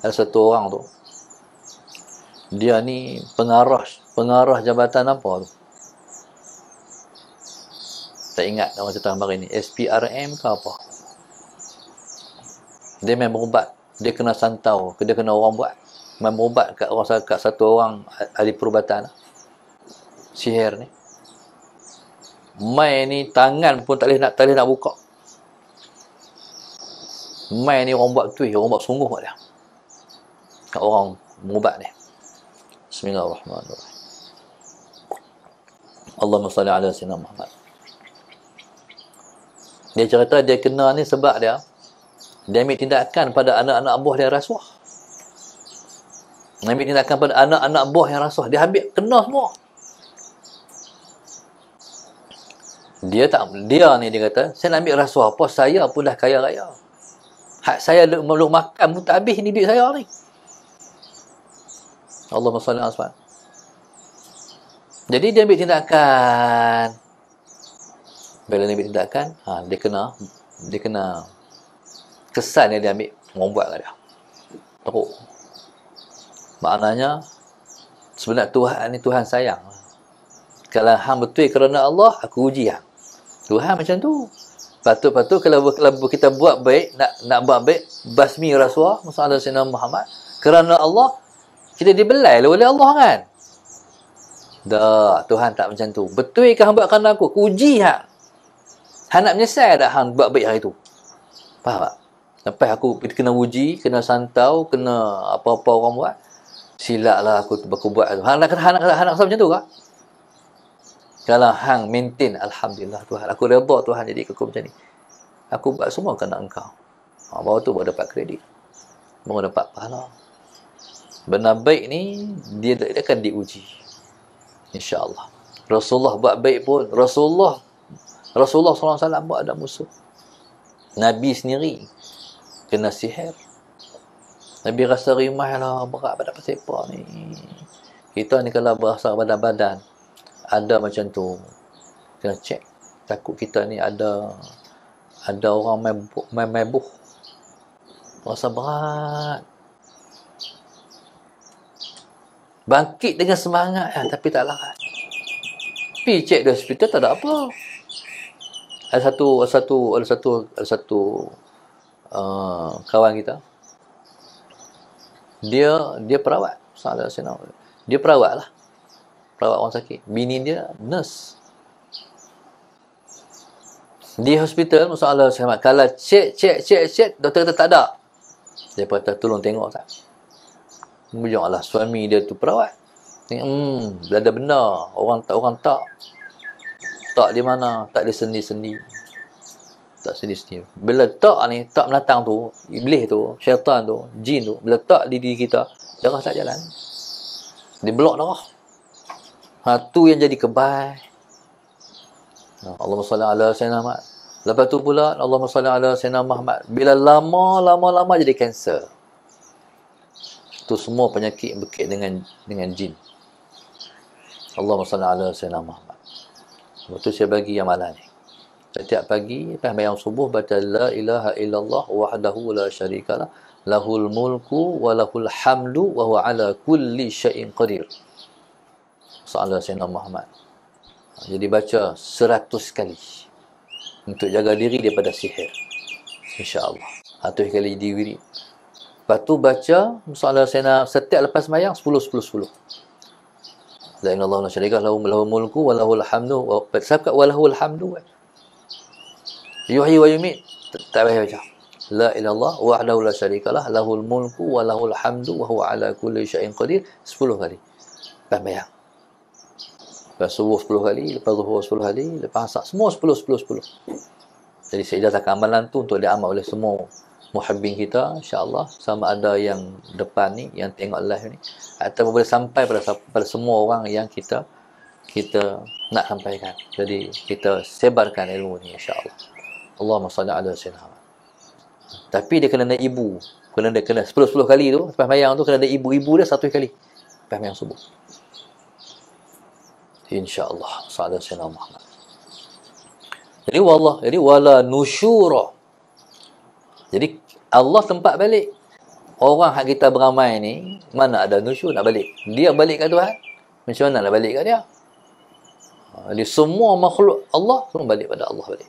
ada satu orang tu dia ni pengarah pengarah jabatan apa tu tak ingat nama cerita hari ni SPRM ke apa dia main berubat dia kena santau dia kena orang buat main berubat kat, orang, kat satu orang ahli perubatan sihir ni mai ni tangan pun tak boleh nak tak boleh nak buka mai ni orang buat tu orang buat sungguh buat dia kat orang mengubat ni Bismillahirrahmanirrahim Allahumma salli ala sayyidina Muhammad dia cerita dia kena ni sebab dia dia ambil tindakan pada anak-anak buah dia rasuah dia ambil tindakan pada anak-anak buah yang rasuah dia ambil kena semua dia tak dia ni dia kata saya nak ambil rasuah apa saya pun dah kaya raya hak saya belum makan pun tak habis ni duit saya ni Allah salli ala Jadi dia ambil tindakan. Bila dia ambil tindakan, ha, dia kena dia kena kesan yang dia ambil membuat dia. Teruk. Maknanya sebenarnya Tuhan ni Tuhan sayang. Kalau hang betul kerana Allah, aku uji hang. Tuhan macam tu. Patut-patut kalau, kalau kita buat baik, nak nak buat baik, basmi rasuah, Masa'ala Sayyidina Muhammad, kerana Allah, kita dibelai lah oleh Allah kan dah Tuhan tak macam tu betul ke hamba kerana aku uji ha ha nak menyesal tak hang buat baik hari tu faham tak lepas aku kena uji kena santau kena apa-apa orang buat silap lah aku, aku buat tu hang nak hang nak macam tu kak kalau hang maintain Alhamdulillah Tuhan aku reda Tuhan jadi aku macam ni aku buat semua kerana engkau ha, baru tu boleh dapat kredit baru dapat pahala benar baik ni dia, dia akan diuji insyaallah Rasulullah buat baik pun Rasulullah Rasulullah SAW buat ada musuh Nabi sendiri kena sihir Nabi rasa rimah lah berat pada pasipa ni kita ni kalau berasa pada badan ada macam tu kena cek takut kita ni ada ada orang main main, main buh rasa berat bangkit dengan semangat ya, tapi tak larat pi cek di hospital tak ada apa ada satu ada satu ada satu ada satu uh, kawan kita dia dia perawat salah dia perawat lah perawat orang sakit bini dia nurse di hospital masalah kalau cek cek cek cek doktor kata tak ada dia kata tolong tengok tak Allah suami dia tu perawat. Tengok, hmm, ada benda. Orang tak, orang tak. Tak di mana, tak di sendi-sendi. Tak sendi-sendi. Bila tak ni, tak melatang tu, iblis tu, syaitan tu, jin tu, bila tak di diri kita, darah tak jalan. Dia blok darah. Ha, tu yang jadi kebal. Allahumma salli ala sayyidina Muhammad. Lepas tu pula Allahumma salli ala sayyidina Bila lama-lama-lama jadi kanser tu semua penyakit berkait dengan dengan jin. Allahumma salli ala sayyidina Muhammad. Lepas tu saya bagi amalan ni. Setiap pagi, lepas bayang subuh, baca La ilaha illallah wahdahu la syarikalah. Lahul mulku wa lahul hamdu wa huwa ala kulli syai'in qadir. Soalan Sayyidina Muhammad. Jadi baca seratus kali. Untuk jaga diri daripada sihir. Insya InsyaAllah. Satu kali diri. wirid. Lepas tu baca Masalah Sayyidina Setiap lepas mayang 10-10-10 La ilaha illallah syarikah lahu lahu mulku wa lahu alhamdu wa sabaka wa lahu alhamdu eh. yuhyi wa yumit tak payah baca la ilallah wahdahu la syarikalah lahu almulku wa lahu alhamdu wa huwa ala kulli syai'in qadir 10 kali tak payah lepas subuh 10 kali lepas zuhur 10 kali lepas asar semua 10 10 10 jadi sejadah takamalan tu untuk diamal oleh semua muhabbin kita insyaallah sama ada yang depan ni yang tengok live ni atau boleh sampai pada pada semua orang yang kita kita nak sampaikan jadi kita sebarkan ilmu ni insyaallah Allahumma salli ala sayyidina tapi dia kena ada ibu kena ada kena 10-10 kali tu lepas mayang tu kena ada ibu-ibu dia satu kali lepas mayang subuh insyaallah salli ala sayyidina Muhammad jadi wallah jadi wala nusyurah jadi Allah tempat balik. Orang hak kita beramai ni, mana ada nusyur nak balik. Dia balik kat Tuhan, macam mana nak balik kat dia? Jadi ha, semua makhluk Allah semua balik pada Allah balik.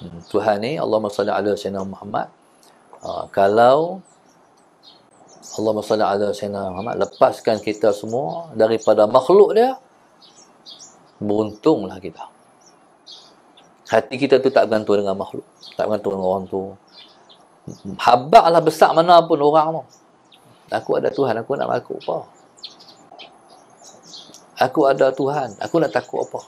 Hmm, Tuhan ni Allah SWT ala Sayyidina Muhammad ha, kalau Allah SWT ala Sayyidina Muhammad lepaskan kita semua daripada makhluk dia beruntunglah kita hati kita tu tak bergantung dengan makhluk tak bergantung dengan orang tu Habak habaklah besar mana pun orang tu aku ada Tuhan aku nak takut apa aku ada Tuhan aku nak takut apa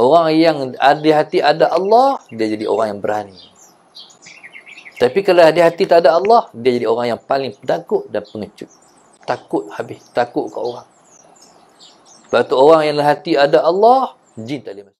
orang yang ada hati ada Allah dia jadi orang yang berani tapi kalau ada hati tak ada Allah dia jadi orang yang paling takut dan pengecut takut habis takut ke orang Lepas tu orang yang hati ada Allah, jin tak boleh